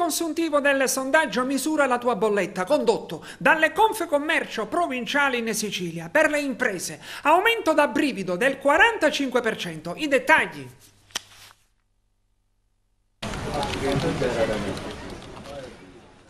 consuntivo del sondaggio misura la tua bolletta condotto dalle Confecommercio provinciali in Sicilia per le imprese. Aumento da brivido del 45%. I dettagli.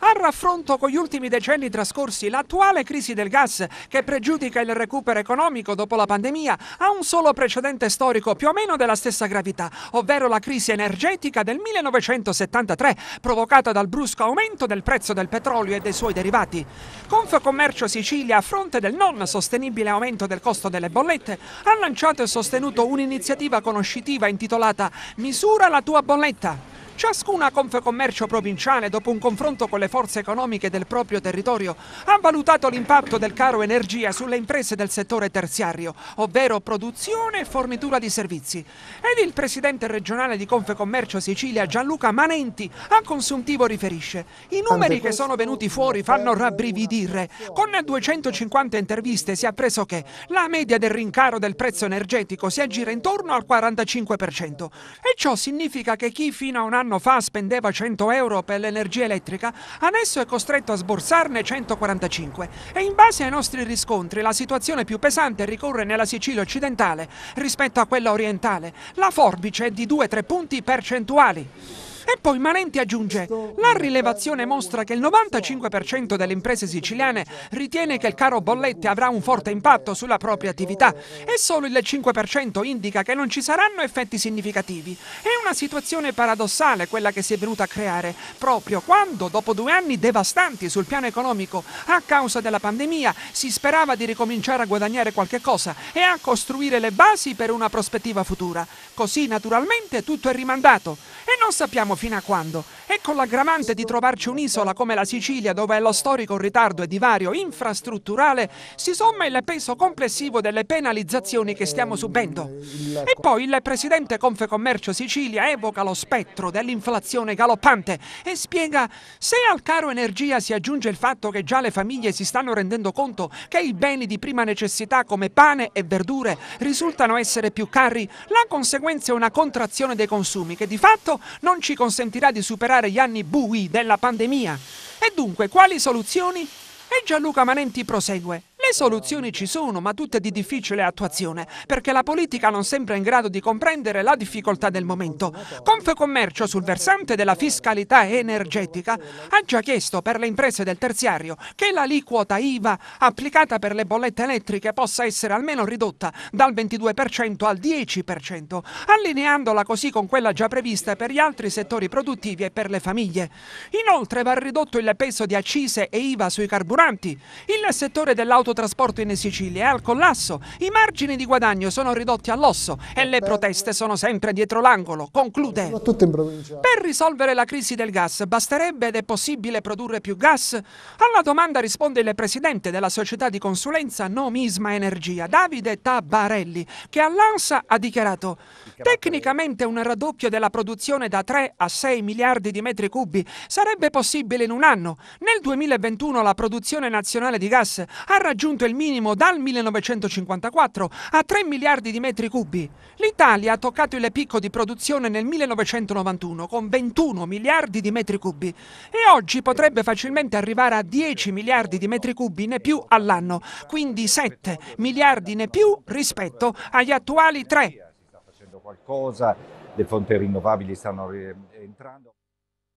A raffronto con gli ultimi decenni trascorsi, l'attuale crisi del gas, che pregiudica il recupero economico dopo la pandemia, ha un solo precedente storico più o meno della stessa gravità, ovvero la crisi energetica del 1973, provocata dal brusco aumento del prezzo del petrolio e dei suoi derivati. Confcommercio Sicilia, a fronte del non sostenibile aumento del costo delle bollette, ha lanciato e sostenuto un'iniziativa conoscitiva intitolata Misura la tua bolletta. Ciascuna Confcommercio provinciale, dopo un confronto con le forze economiche del proprio territorio, ha valutato l'impatto del caro energia sulle imprese del settore terziario, ovvero produzione e fornitura di servizi. Ed il presidente regionale di Confcommercio Sicilia, Gianluca Manenti, a consuntivo riferisce: I numeri che sono venuti fuori fanno rabbrividire. Con 250 interviste si è appreso che la media del rincaro del prezzo energetico si aggira intorno al 45%. E ciò significa che chi fino a un anno anno fa spendeva 100 euro per l'energia elettrica, adesso è costretto a sborsarne 145 e in base ai nostri riscontri la situazione più pesante ricorre nella Sicilia occidentale rispetto a quella orientale. La forbice è di 2-3 punti percentuali. E poi Manenti aggiunge, la rilevazione mostra che il 95% delle imprese siciliane ritiene che il caro bollette avrà un forte impatto sulla propria attività e solo il 5% indica che non ci saranno effetti significativi. È una situazione paradossale quella che si è venuta a creare, proprio quando, dopo due anni devastanti sul piano economico, a causa della pandemia, si sperava di ricominciare a guadagnare qualche cosa e a costruire le basi per una prospettiva futura. Così, naturalmente, tutto è rimandato e non sappiamo fino a quando? con l'aggravante di trovarci un'isola come la Sicilia dove lo storico ritardo e divario infrastrutturale si somma il peso complessivo delle penalizzazioni che stiamo subendo. E poi il presidente Confecommercio Sicilia evoca lo spettro dell'inflazione galoppante e spiega se al caro energia si aggiunge il fatto che già le famiglie si stanno rendendo conto che i beni di prima necessità come pane e verdure risultano essere più carri, la conseguenza è una contrazione dei consumi che di fatto non ci consentirà di superare gli anni bui della pandemia. E dunque, quali soluzioni? E Gianluca Manenti prosegue soluzioni ci sono, ma tutte di difficile attuazione, perché la politica non sembra in grado di comprendere la difficoltà del momento. Confecommercio sul versante della fiscalità energetica ha già chiesto per le imprese del terziario che l'aliquota IVA applicata per le bollette elettriche possa essere almeno ridotta dal 22% al 10%, allineandola così con quella già prevista per gli altri settori produttivi e per le famiglie. Inoltre va ridotto il peso di accise e IVA sui carburanti. Il settore dell'autotrasporto trasporto in Sicilia è al collasso, i margini di guadagno sono ridotti all'osso e eh, le proteste sono sempre dietro l'angolo, conclude. Per risolvere la crisi del gas basterebbe ed è possibile produrre più gas? Alla domanda risponde il presidente della società di consulenza Nomisma Energia, Davide Tabarelli, che all'ANSA ha dichiarato tecnicamente un raddoppio della produzione da 3 a 6 miliardi di metri cubi sarebbe possibile in un anno. Nel 2021 la produzione nazionale di gas ha raggiunto raggiunto il minimo dal 1954 a 3 miliardi di metri cubi. L'Italia ha toccato il picco di produzione nel 1991 con 21 miliardi di metri cubi e oggi potrebbe facilmente arrivare a 10 miliardi di metri cubi ne più all'anno, quindi 7 miliardi ne più rispetto agli attuali 3. Si sta facendo qualcosa, le fonti rinnovabili stanno entrando.